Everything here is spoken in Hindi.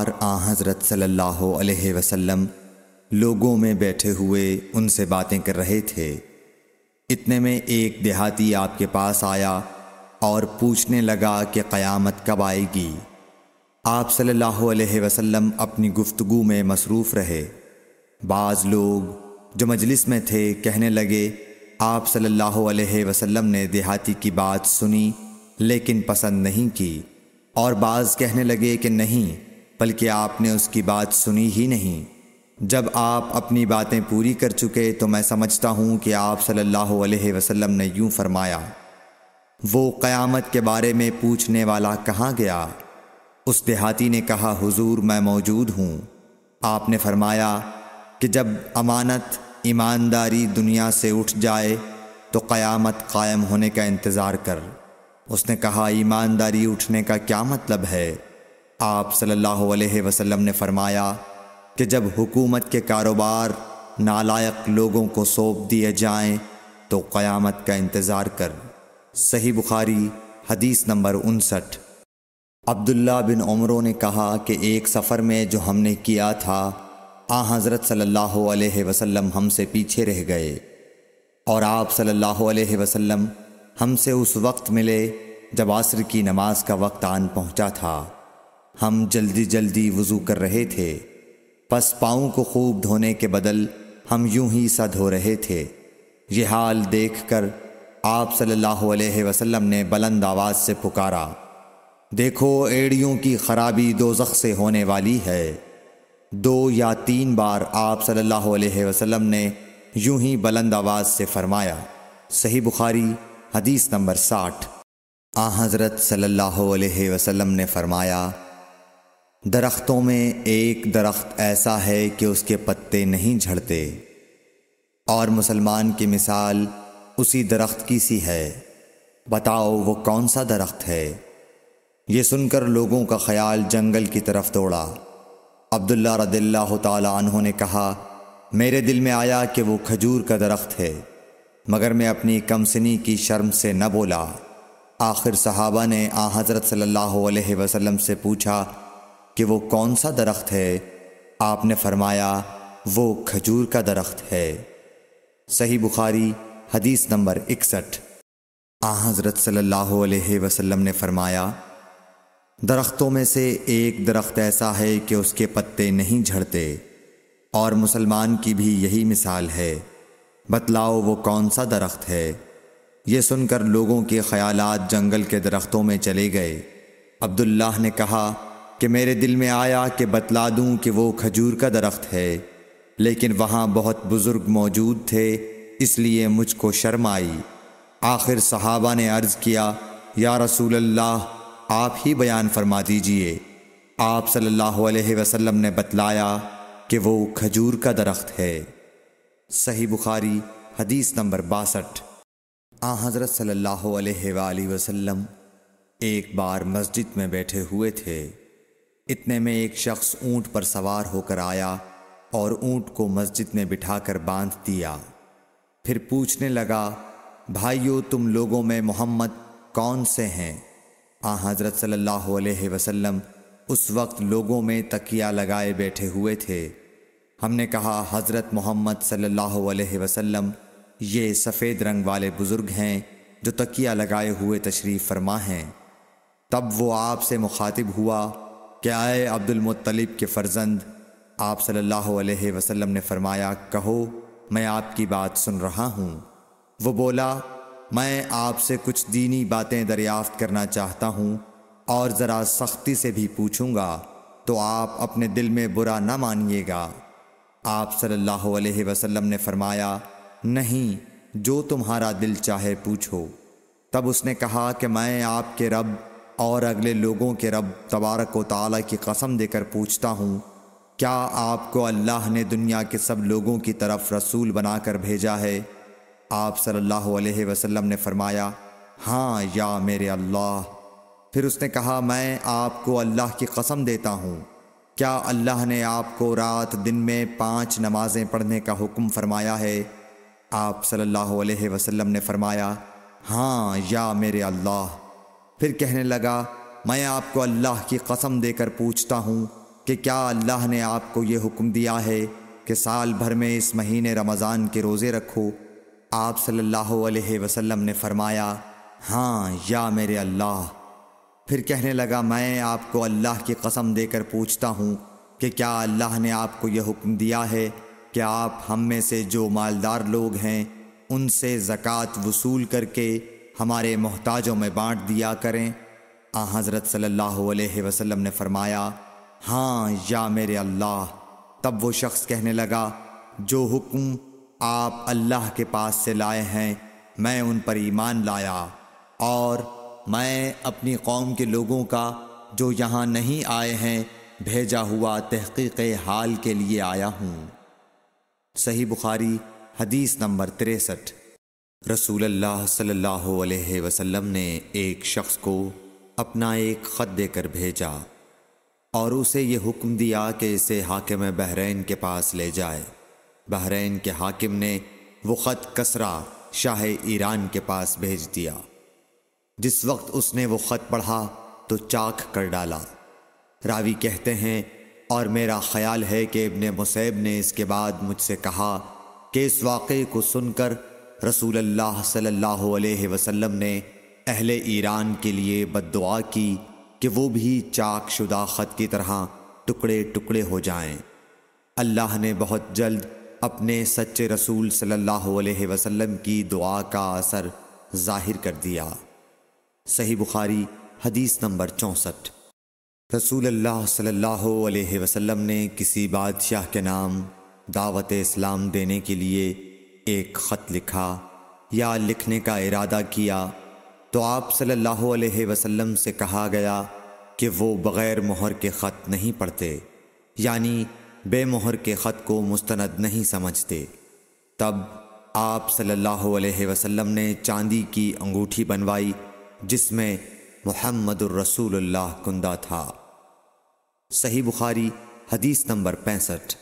सरकार आ हज़रत सल्लल्लाहु अलैहि वसल्लम लोगों में बैठे हुए उनसे बातें कर रहे थे इतने में एक देहाती आपके पास आया और पूछने लगा कि क़यामत कब आएगी आप सल्लल्लाहु अलैहि वसल्लम अपनी गुफ्तगु में मसरूफ़ रहे बाज़ लोग जो मजलिस में थे कहने लगे आप सल्लल्लाहु अलैहि वसल्लम ने देहाती की बात सुनी लेकिन पसंद नहीं की और बाज़ कहने लगे कि नहीं बल्कि आपने उसकी बात सुनी ही नहीं जब आप अपनी बातें पूरी कर चुके तो मैं समझता हूँ कि आप सल्लल्लाहु अलैहि वसल्लम ने यूँ फरमाया वो क़यामत के बारे में पूछने वाला कहाँ गया उस देहाती ने कहा हुजूर मैं मौजूद हूँ आपने फरमाया कि जब अमानत ईमानदारी दुनिया से उठ जाए तो क़यामत कायम होने का इंतज़ार कर उसने कहा ईमानदारी उठने का क्या मतलब है आप सल्लल्लाहु अलैहि वसल्लम ने फरमाया कि जब हुकूमत के कारोबार नालायक लोगों को सौंप दिए जाएं तो क़यामत का इंतज़ार कर सही बुखारी हदीस नंबर उनसठ अब्दुल्ला बिन उमरों ने कहा कि एक सफ़र में जो हमने किया था आ हज़रत सल्लल्लाहु अलैहि वसल्लम हमसे पीछे रह गए और आप सल्लल्लाहु अलैहि वसल्लम हमसे उस वक्त मिले जब आसर की नमाज का वक्त आन पहुंचा था हम जल्दी जल्दी वज़ू कर रहे थे पस पाँव को खूब धोने के बदल हम यूं ही सा धो रहे थे ये हाल देख कर आप सल्लल्लाहु अलैहि वसल्लम ने बुलंद आवाज़ से पुकारा देखो एड़ियों की खराबी दोजख से होने वाली है दो या तीन बार आप सल्लल्लाहु अलैहि वसल्लम ने यूं ही बुलंद आवाज़ से फरमाया सही बुखारी हदीस नंबर साठ आ हज़रत सल्लल्लाहु अलैहि वसल्लम ने फरमाया दरख्तों में एक दरख्त ऐसा है कि उसके पत्ते नहीं झड़ते और मुसलमान की मिसाल उसी दरख्त की सी है बताओ वो कौन सा दरख्त है ये सुनकर लोगों का ख्याल जंगल की तरफ दौड़ा अब्दुल्ला रदिल्ला तहों ने कहा मेरे दिल में आया कि वो खजूर का दरख्त है मगर मैं अपनी कमसनी की शर्म से न बोला आखिर सहाबा ने आ हज़रत सल्लल्लाहु अलैहि वसल्लम से पूछा कि वो कौन सा दरख्त है आपने फरमाया वो खजूर का दरख्त है सही बुखारी हदीस नंबर इकसठ आ हज़रत सल्लल्लाहु अलैहि वसल्लम ने फरमाया दरख्तों में से एक दरख्त ऐसा है कि उसके पत्ते नहीं झड़ते और मुसलमान की भी यही मिसाल है बतलाओ वो कौन सा दरख्त है ये सुनकर लोगों के ख्यालात जंगल के दरख्तों में चले गए अब्दुल्लाह ने कहा कि मेरे दिल में आया कि बतला दूं कि वो खजूर का दरख्त है लेकिन वहाँ बहुत बुज़ुर्ग मौजूद थे इसलिए मुझको शर्म आई आखिर सहाबा ने अर्ज़ किया या रसूल अल्लाह आप ही बयान फरमा दीजिए आप सल्लल्लाहु अलैहि वसल्लम ने बतलाया कि वो खजूर का दरख्त है सही बुखारी हदीस नंबर बासठ आ हज़रत सल्लल्लाहु अलैहि वसल्लम एक बार मस्जिद में बैठे हुए थे इतने में एक शख्स ऊंट पर सवार होकर आया और ऊंट को मस्जिद में बिठाकर बांध दिया फिर पूछने लगा भाइयों तुम लोगों में मोहम्मद कौन से हैं आ हज़रत सल्लल्लाहु अलैहि वसल्लम उस वक्त लोगों में तकिया लगाए बैठे हुए थे हमने कहा हज़रत मोहम्मद सल्लल्लाहु अलैहि वसल्लम ये सफ़ेद रंग वाले बुज़ुर्ग हैं जो तकिया लगाए हुए तशरीफ़ फरमा हैं तब वो आपसे मुखातिब हुआ क्या आए अब्दुलमतलब के फ़र्जंद आप सल्लल्लाहु अलैहि वसल्लम ने फरमाया कहो मैं आपकी बात सुन रहा हूँ वो बोला मैं आपसे कुछ दीनी बातें दरियाफ्त करना चाहता हूँ और ज़रा सख्ती से भी पूछूंगा तो आप अपने दिल में बुरा ना मानिएगा आप सल्लल्लाहु अलैहि वसल्लम ने फरमाया नहीं जो तुम्हारा दिल चाहे पूछो तब उसने कहा कि मैं आपके रब और अगले लोगों के रब तबारक व ताला की कसम देकर पूछता हूँ क्या आपको अल्लाह ने दुनिया के सब लोगों की तरफ रसूल बनाकर भेजा है आप सल्लल्लाहु अलैहि वसल्लम ने फरमाया हाँ या मेरे अल्लाह फिर उसने कहा मैं आपको अल्लाह की कसम देता हूँ क्या अल्लाह ने आपको रात दिन में पांच नमाज़ें पढ़ने का हुक्म फरमाया है आप सल्लल्लाहु अलैहि वसल्लम ने फरमाया हाँ या मेरे अल्लाह फिर कहने लगा मैं आपको अल्लाह की कसम देकर पूछता हूँ कि क्या अल्लाह ने आपको ये हुक्म दिया है कि साल भर में इस महीने रमज़ान के रोज़े रखो आप सल्लल्लाहु अलैहि वसल्लम ने फरमाया हाँ या मेरे अल्लाह फिर कहने लगा मैं आपको अल्लाह की कसम देकर पूछता हूँ कि क्या अल्लाह ने आपको यह हुक्म दिया है कि आप हम में से जो मालदार लोग हैं उनसे ज़क़़त वसूल करके हमारे मोहताजों में बांट दिया करें आ हज़रत सल्लल्लाहु अलैहि वसल्लम ने फरमाया हाँ या मेरे अल्लाह तब वो शख्स कहने लगा जो हुक्म आप अल्लाह के पास से लाए हैं मैं उन पर ईमान लाया और मैं अपनी कौम के लोगों का जो यहाँ नहीं आए हैं भेजा हुआ तहकीक हाल के लिए आया हूँ सही बुखारी हदीस नंबर तिरसठ रसूल अल्लाह सल्लल्लाहु अलैहि वसल्लम ने एक शख्स को अपना एक ख़त देकर भेजा और उसे ये हुक्म दिया कि इसे हाकिम बहरीन के पास ले जाए बहरीन के हाकिम ने वो ख़त कसरा शाह ईरान के पास भेज दिया जिस वक्त उसने वो ख़त पढ़ा तो चाक कर डाला रावी कहते हैं और मेरा ख्याल है कि इब्ने मुसैब ने इसके बाद मुझसे कहा कि इस वाक़े को सुनकर रसूल अल्लाह सल्लल्लाहु अलैहि वसल्लम ने अहले ईरान के लिए बददुआ की कि वो भी चाक शुदा ख़त की तरह टुकड़े टुकड़े हो जाएं। अल्लाह ने बहुत जल्द अपने सच्चे रसूल सल्लल्लाहु अलैहि वसल्लम की दुआ का असर जाहिर कर दिया सही बुखारी हदीस नंबर चौंसठ रसूल अल्लाह सल्लल्लाहु अलैहि वसल्लम ने किसी बादशाह के नाम दावत इस्लाम देने के लिए एक ख़त लिखा या लिखने का इरादा किया तो आप सल्लल्लाहु अलैहि वसल्लम से कहा गया कि वो बग़ैर मोहर के ख़त नहीं पढ़ते यानी बेमोहर के ख़त को मुस्तंद नहीं समझते तब आप सल्लल्लाहु अलैहि वसल्लम ने चांदी की अंगूठी बनवाई जिसमें मोहम्मद रसूलुल्लाह कुंदा था सही बुखारी हदीस नंबर पैंसठ